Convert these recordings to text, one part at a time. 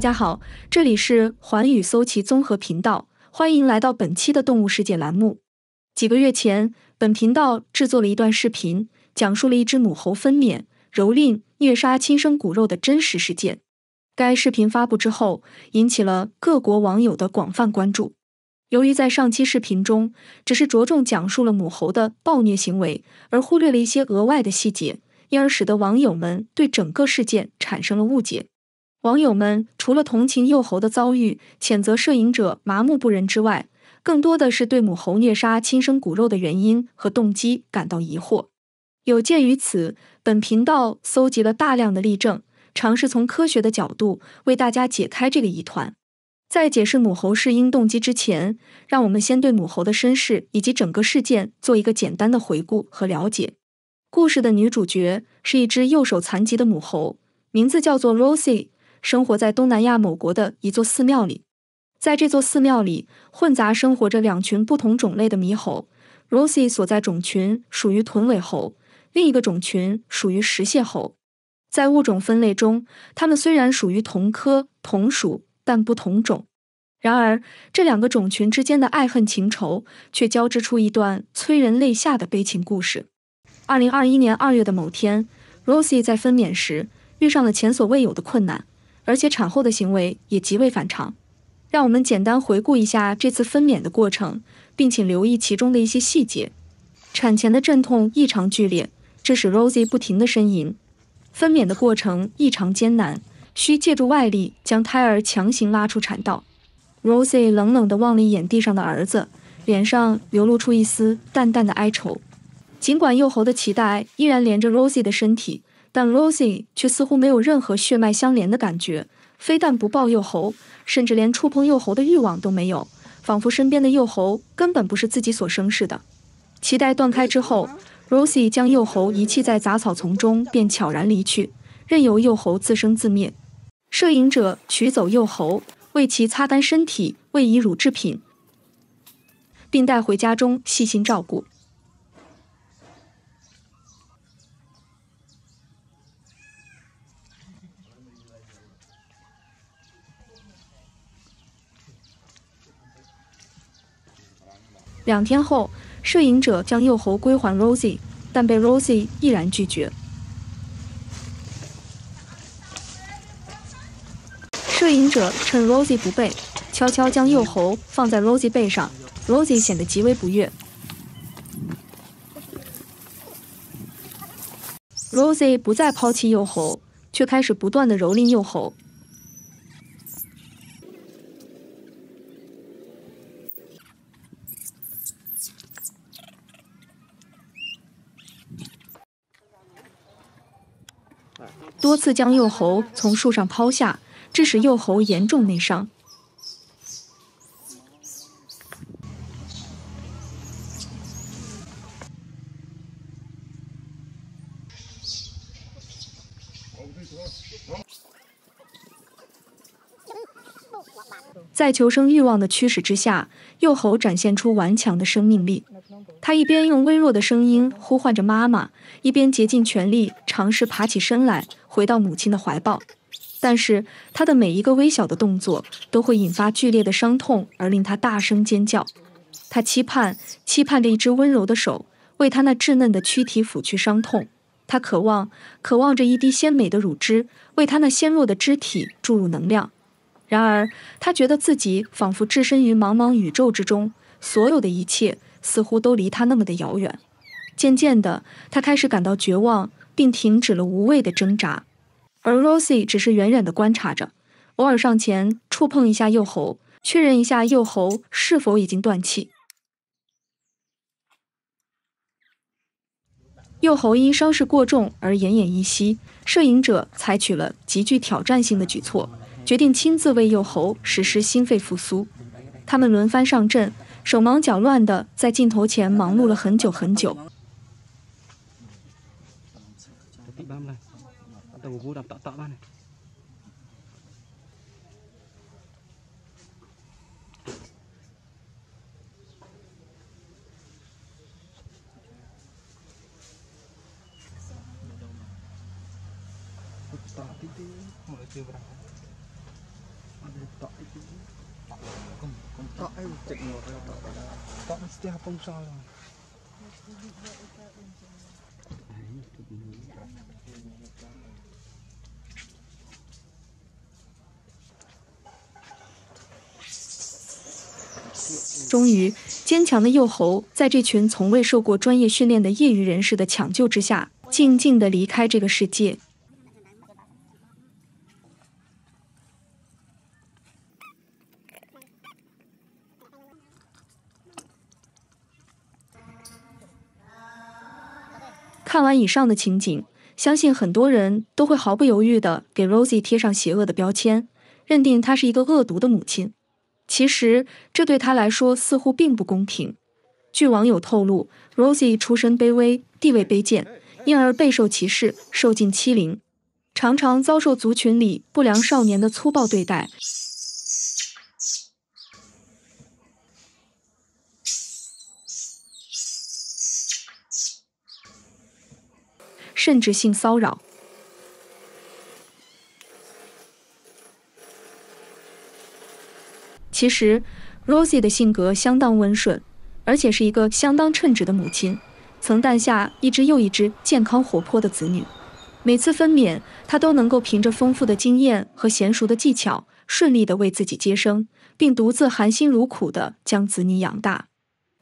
大家好，这里是环宇搜奇综合频道，欢迎来到本期的动物世界栏目。几个月前，本频道制作了一段视频，讲述了一只母猴分娩、蹂躏、虐杀亲生骨肉的真实事件。该视频发布之后，引起了各国网友的广泛关注。由于在上期视频中，只是着重讲述了母猴的暴虐行为，而忽略了一些额外的细节，因而使得网友们对整个事件产生了误解。网友们除了同情幼猴的遭遇，谴责摄影者麻木不仁之外，更多的是对母猴虐杀亲生骨肉的原因和动机感到疑惑。有鉴于此，本频道搜集了大量的例证，尝试从科学的角度为大家解开这个疑团。在解释母猴是因动机之前，让我们先对母猴的身世以及整个事件做一个简单的回顾和了解。故事的女主角是一只右手残疾的母猴，名字叫做 Rosie。生活在东南亚某国的一座寺庙里，在这座寺庙里混杂生活着两群不同种类的猕猴。Rosie 所在种群属于臀尾猴，另一个种群属于石蟹猴。在物种分类中，它们虽然属于同科同属，但不同种。然而，这两个种群之间的爱恨情仇却交织出一段催人泪下的悲情故事。二零二一年二月的某天，Rosie 在分娩时遇上了前所未有的困难。而且产后的行为也极为反常，让我们简单回顾一下这次分娩的过程，并请留意其中的一些细节。产前的阵痛异常剧烈，致使 Rosie 不停地呻吟。分娩的过程异常艰难，需借助外力将胎儿强行拉出产道。Rosie 冷冷地望了一眼地上的儿子，脸上流露出一丝淡淡的哀愁。尽管幼猴的脐带依然连着 Rosie 的身体。但 Rosie 却似乎没有任何血脉相连的感觉，非但不抱幼猴，甚至连触碰幼猴的欲望都没有，仿佛身边的幼猴根本不是自己所生似的。脐带断开之后，Rosie 将幼猴遗弃在杂草丛中，便悄然离去，任由幼猴自生自灭。摄影者取走幼猴，为其擦干身体，喂以乳制品，并带回家中细心照顾。两天后，摄影者将幼猴归还 Rosie，但被 Rosie 毅然拒绝。摄影者趁 Rosie 不备，悄悄将幼猴放在 Rosie 背上，Rosie 显得极为不悦。Rosie 不再抛弃幼猴，却开始不断的蹂躏幼猴。多次将幼猴从树上抛下，致使幼猴严重内伤。在求生欲望的驱使之下，幼猴展现出顽强的生命力。他一边用微弱的声音呼唤着妈妈，一边竭尽全力尝试爬起身来，回到母亲的怀抱。但是他的每一个微小的动作都会引发剧烈的伤痛，而令他大声尖叫。他期盼、期盼着一只温柔的手为他那稚嫩的躯体抚去伤痛；他渴望、渴望着一滴鲜美的乳汁为他那纤弱的肢体注入能量。然而，他觉得自己仿佛置身于茫茫宇宙之中，所有的一切。似乎都离他那么的遥远。渐渐的，他开始感到绝望，并停止了无谓的挣扎。而 Rosie 只是远远的观察着，偶尔上前触碰一下幼猴，确认一下幼猴是否已经断气。幼猴因伤势过重而奄奄一息，摄影者采取了极具挑战性的举措，决定亲自为幼猴实施心肺复苏。他们轮番上阵。手忙脚乱的在镜头前忙碌了很久很久。终于，坚强的幼猴在这群从未受过专业训练的业余人士的抢救之下，静静地离开这个世界。看完以上的情景，相信很多人都会毫不犹豫地给 Rosie 贴上邪恶的标签，认定她是一个恶毒的母亲。其实，这对她来说似乎并不公平。据网友透露，Rosie 出身卑微，地位卑贱，因而备受歧视，受尽欺凌，常常遭受族群里不良少年的粗暴对待。甚至性骚扰。其实，Rosie 的性格相当温顺，而且是一个相当称职的母亲，曾诞下一只又一只健康活泼的子女。每次分娩，她都能够凭着丰富的经验和娴熟的技巧，顺利的为自己接生，并独自含辛茹苦的将子女养大。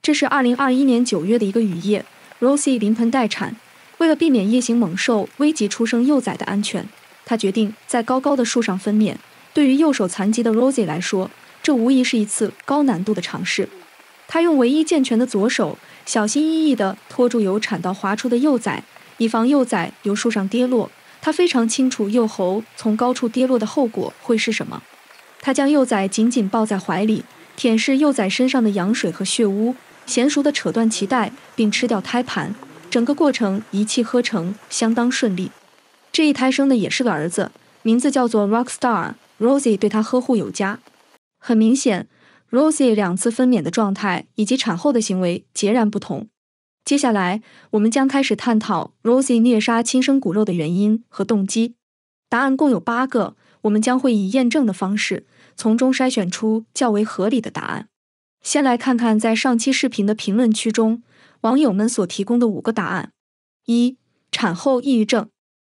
这是二零二一年九月的一个雨夜，Rosie 临盆待产。为了避免夜行猛兽危及出生幼崽的安全，他决定在高高的树上分娩。对于右手残疾的 Rosie 来说，这无疑是一次高难度的尝试。他用唯一健全的左手，小心翼翼地托住由产道滑出的幼崽，以防幼崽由树上跌落。他非常清楚幼猴从高处跌落的后果会是什么。他将幼崽紧紧抱在怀里，舔舐幼崽身上的羊水和血污，娴熟地扯断脐带，并吃掉胎盘。整个过程一气呵成，相当顺利。这一胎生的也是个儿子，名字叫做 Rockstar。Rosie 对他呵护有加。很明显，Rosie 两次分娩的状态以及产后的行为截然不同。接下来，我们将开始探讨 Rosie 虐杀亲生骨肉的原因和动机。答案共有八个，我们将会以验证的方式从中筛选出较为合理的答案。先来看看在上期视频的评论区中。网友们所提供的五个答案：一、产后抑郁症。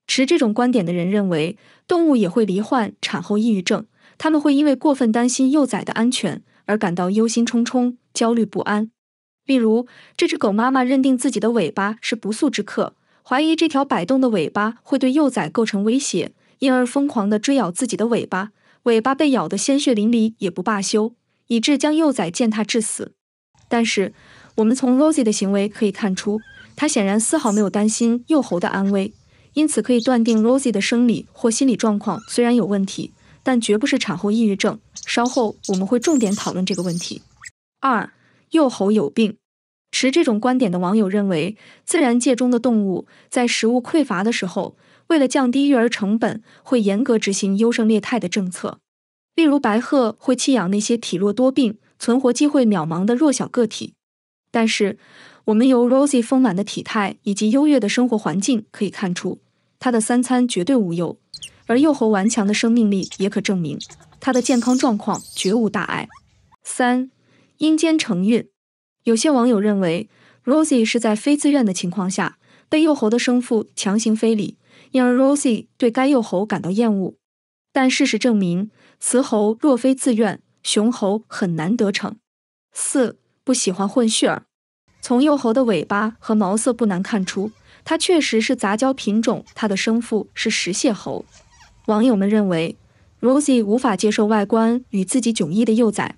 持这种观点的人认为，动物也会罹患产后抑郁症，他们会因为过分担心幼崽的安全而感到忧心忡忡、焦虑不安。例如，这只狗妈妈认定自己的尾巴是不速之客，怀疑这条摆动的尾巴会对幼崽构成威胁，因而疯狂地追咬自己的尾巴，尾巴被咬得鲜血淋漓也不罢休，以致将幼崽践踏致死。但是，我们从 Rosie 的行为可以看出，她显然丝毫没有担心幼猴的安危，因此可以断定 Rosie 的生理或心理状况虽然有问题，但绝不是产后抑郁症。稍后我们会重点讨论这个问题。二、幼猴有病持这种观点的网友认为，自然界中的动物在食物匮乏的时候，为了降低育儿成本，会严格执行优胜劣汰的政策，例如白鹤会弃养那些体弱多病、存活机会渺茫的弱小个体。但是，我们由 Rosie 丰满的体态以及优越的生活环境可以看出，她的三餐绝对无忧；而幼猴顽强的生命力也可证明，她的健康状况绝无大碍。三、阴间承孕，有些网友认为 Rosie 是在非自愿的情况下被幼猴的生父强行非礼，因而 Rosie 对该幼猴感到厌恶。但事实证明，雌猴若非自愿，雄猴很难得逞。四。不喜欢混血儿。从幼猴的尾巴和毛色不难看出，它确实是杂交品种。它的生父是石蟹猴。网友们认为，Rosie 无法接受外观与自己迥异的幼崽，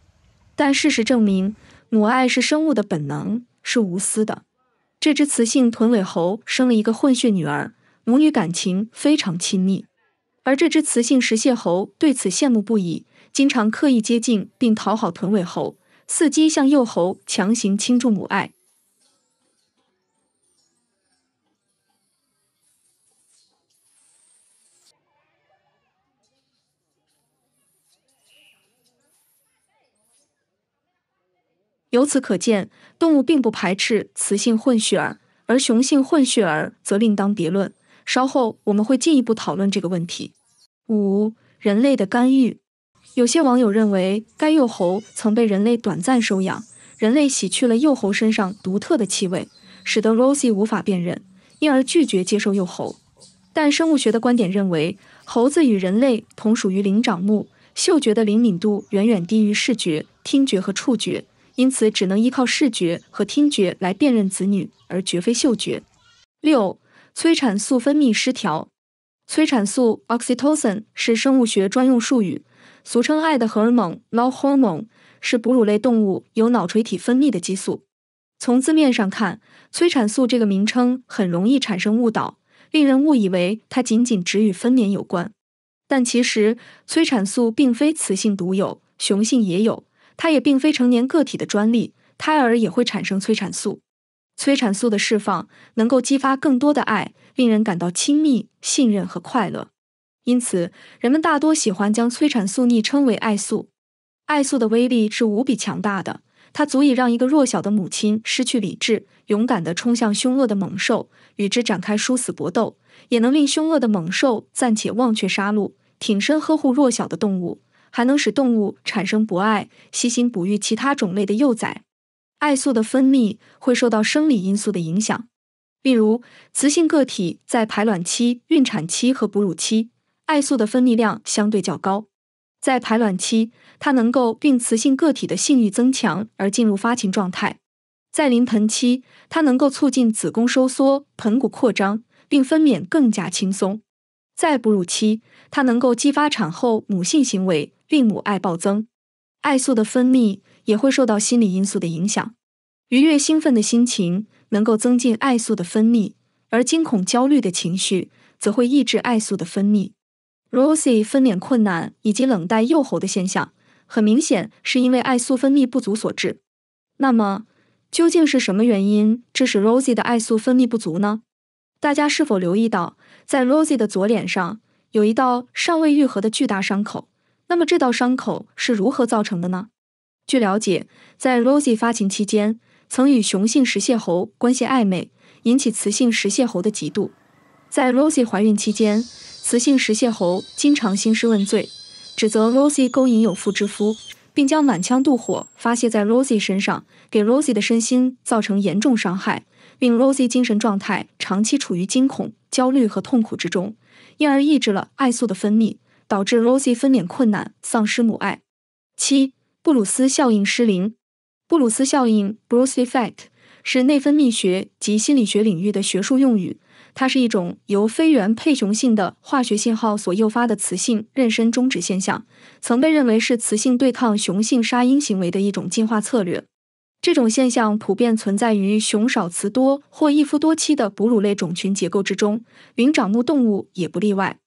但事实证明，母爱是生物的本能，是无私的。这只雌性臀尾猴生了一个混血女儿，母女感情非常亲密。而这只雌性石蟹猴对此羡慕不已，经常刻意接近并讨好臀尾猴。伺机向幼猴强行倾注母爱。由此可见，动物并不排斥雌性混血儿，而雄性混血儿则另当别论。稍后我们会进一步讨论这个问题。五、人类的干预。有些网友认为，该幼猴曾被人类短暂收养，人类洗去了幼猴身上独特的气味，使得 Rosie 无法辨认，因而拒绝接受幼猴。但生物学的观点认为，猴子与人类同属于灵长目，嗅觉的灵敏度远远低于视觉、听觉和触觉，因此只能依靠视觉和听觉来辨认子女，而绝非嗅觉。六、催产素分泌失调，催产素 （Oxytocin） 是生物学专用术语。俗称“爱的荷尔蒙 ”（Love Hormone） 是哺乳类动物由脑垂体分泌的激素。从字面上看，“催产素”这个名称很容易产生误导，令人误以为它仅仅只与分娩有关。但其实，催产素并非雌性独有，雄性也有；它也并非成年个体的专利，胎儿也会产生催产素。催产素的释放能够激发更多的爱，令人感到亲密、信任和快乐。因此，人们大多喜欢将催产素昵称为“爱素”。爱素的威力是无比强大的，它足以让一个弱小的母亲失去理智，勇敢地冲向凶恶的猛兽，与之展开殊死搏斗；也能令凶恶的猛兽暂且忘却杀戮，挺身呵护弱小的动物；还能使动物产生博爱，悉心哺育其他种类的幼崽。爱素的分泌会受到生理因素的影响，例如，雌性个体在排卵期、孕产期和哺乳期。爱素的分泌量相对较高，在排卵期，它能够并雌性个体的性欲增强而进入发情状态；在临盆期，它能够促进子宫收缩、盆骨扩张，并分娩更加轻松；在哺乳期，它能够激发产后母性行为，令母爱暴增。爱素的分泌也会受到心理因素的影响，愉悦兴奋的心情能够增进爱素的分泌，而惊恐焦虑的情绪则会抑制爱素的分泌。Rosie 分娩困难以及冷带幼猴的现象，很明显是因为爱素分泌不足所致。那么，究竟是什么原因致使 Rosie 的爱素分泌不足呢？大家是否留意到，在 Rosie 的左脸上有一道尚未愈合的巨大伤口？那么这道伤口是如何造成的呢？据了解，在 Rosie 发情期间曾与雄性食蟹猴关系暧昧，引起雌性食蟹猴的嫉妒。在 Rosie 怀孕期间，雌性石蟹猴经常兴师问罪，指责 Rosie 勾引有妇之夫，并将满腔怒火发泄在 Rosie 身上，给 Rosie 的身心造成严重伤害，并 Rosie 精神状态长期处于惊恐、焦虑和痛苦之中，因而抑制了爱素的分泌，导致 Rosie 分娩困难，丧失母爱。七布鲁斯效应失灵，布鲁斯效应 （Bruce Effect） 是内分泌学及心理学领域的学术用语。它是一种由非原配雄性的化学信号所诱发的雌性妊娠终止现象，曾被认为是雌性对抗雄性杀婴行为的一种进化策略。这种现象普遍存在于雄少雌多或一夫多妻的哺乳类种群结构之中，灵长目动物也不例外。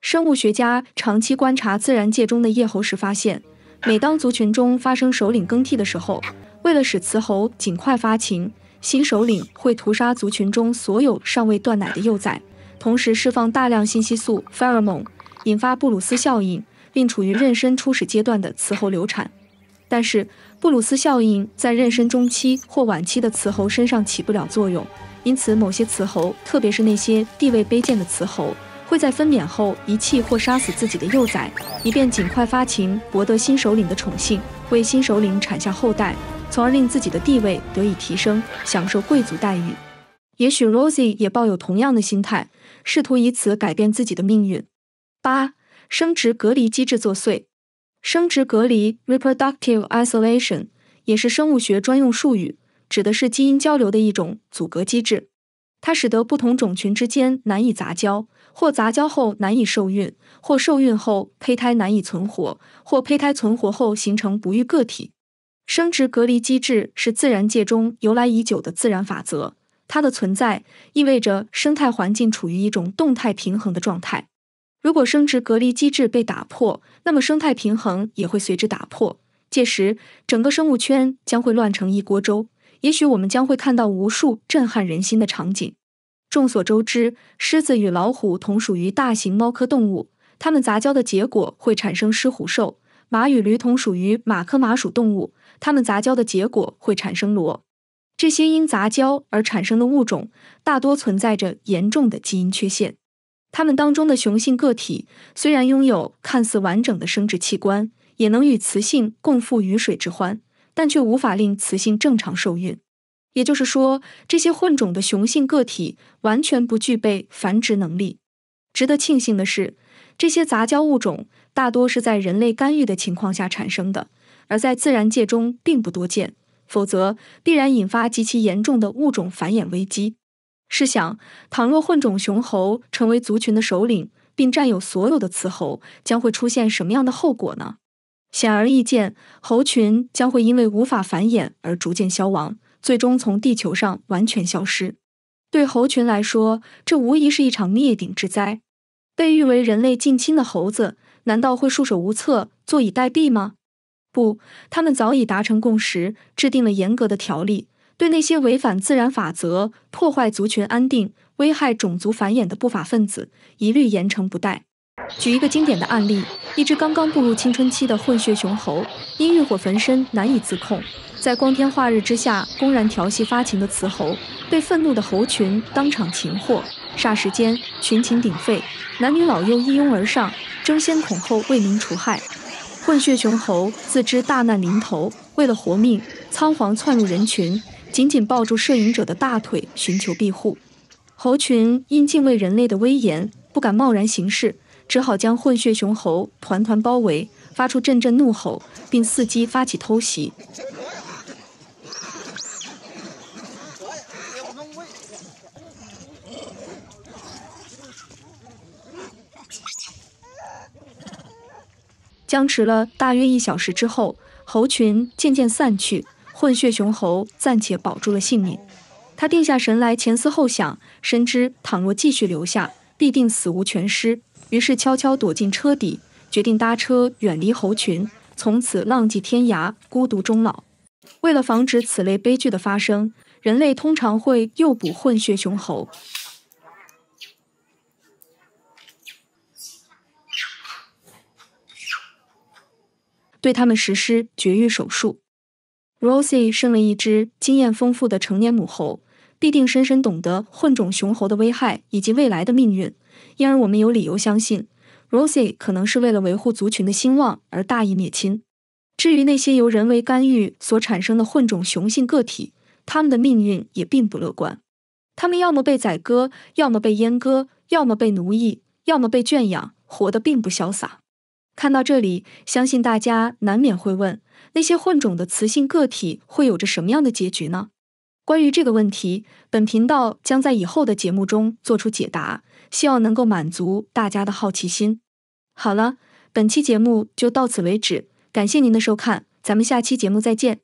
生物学家长期观察自然界中的叶猴时发现，每当族群中发生首领更替的时候，为了使雌猴尽快发情。新首领会屠杀族群中所有尚未断奶的幼崽，同时释放大量信息素 pheromone，引发布鲁斯效应，并处于妊娠初始阶段的雌猴流产。但是布鲁斯效应在妊娠中期或晚期的雌猴身上起不了作用，因此某些雌猴，特别是那些地位卑贱的雌猴，会在分娩后遗弃或杀死自己的幼崽，以便尽快发情，博得新首领的宠幸，为新首领产下后代。从而令自己的地位得以提升，享受贵族待遇。也许 Rosie 也抱有同样的心态，试图以此改变自己的命运。八、生殖隔离机制作祟。生殖隔离 (Reproductive Isolation) 也是生物学专用术语，指的是基因交流的一种阻隔机制。它使得不同种群之间难以杂交，或杂交后难以受孕，或受孕后胚胎难以存活，或胚胎存活后形成不育个体。生殖隔离机制是自然界中由来已久的自然法则，它的存在意味着生态环境处于一种动态平衡的状态。如果生殖隔离机制被打破，那么生态平衡也会随之打破，届时整个生物圈将会乱成一锅粥。也许我们将会看到无数震撼人心的场景。众所周知，狮子与老虎同属于大型猫科动物，它们杂交的结果会产生狮虎兽。马与驴同属于马科马属动物，它们杂交的结果会产生骡。这些因杂交而产生的物种大多存在着严重的基因缺陷。它们当中的雄性个体虽然拥有看似完整的生殖器官，也能与雌性共赴鱼水之欢，但却无法令雌性正常受孕。也就是说，这些混种的雄性个体完全不具备繁殖能力。值得庆幸的是，这些杂交物种。大多是在人类干预的情况下产生的，而在自然界中并不多见。否则，必然引发极其严重的物种繁衍危机。试想，倘若混种雄猴成为族群的首领，并占有所有的雌猴，将会出现什么样的后果呢？显而易见，猴群将会因为无法繁衍而逐渐消亡，最终从地球上完全消失。对猴群来说，这无疑是一场灭顶之灾。被誉为人类近亲的猴子。难道会束手无策、坐以待毙吗？不，他们早已达成共识，制定了严格的条例，对那些违反自然法则、破坏族群安定、危害种族繁衍的不法分子，一律严惩不贷。举一个经典的案例：一只刚刚步入青春期的混血雄猴，因欲火焚身难以自控，在光天化日之下公然调戏发情的雌猴，被愤怒的猴群当场擒获。霎时间，群情鼎沸，男女老幼一拥而上，争先恐后为民除害。混血雄猴自知大难临头，为了活命，仓皇窜入人群，紧紧抱住摄影者的大腿，寻求庇护。猴群因敬畏人类的威严，不敢贸然行事，只好将混血雄猴团团包围，发出阵阵怒吼，并伺机发起偷袭。僵持了大约一小时之后，猴群渐渐散去，混血雄猴暂且保住了性命。他定下神来，前思后想，深知倘若继续留下，必定死无全尸。于是悄悄躲进车底，决定搭车远离猴群，从此浪迹天涯，孤独终老。为了防止此类悲剧的发生，人类通常会诱捕混血雄猴。对他们实施绝育手术。Rosie 身了一只经验丰富的成年母猴，必定深深懂得混种雄猴的危害以及未来的命运，因而我们有理由相信，Rosie 可能是为了维护族群的兴旺而大义灭亲。至于那些由人为干预所产生的混种雄性个体，他们的命运也并不乐观，他们要么被宰割，要么被阉割，要么被奴役，要么被圈养，活得并不潇洒。看到这里，相信大家难免会问：那些混种的雌性个体会有着什么样的结局呢？关于这个问题，本频道将在以后的节目中做出解答，希望能够满足大家的好奇心。好了，本期节目就到此为止，感谢您的收看，咱们下期节目再见。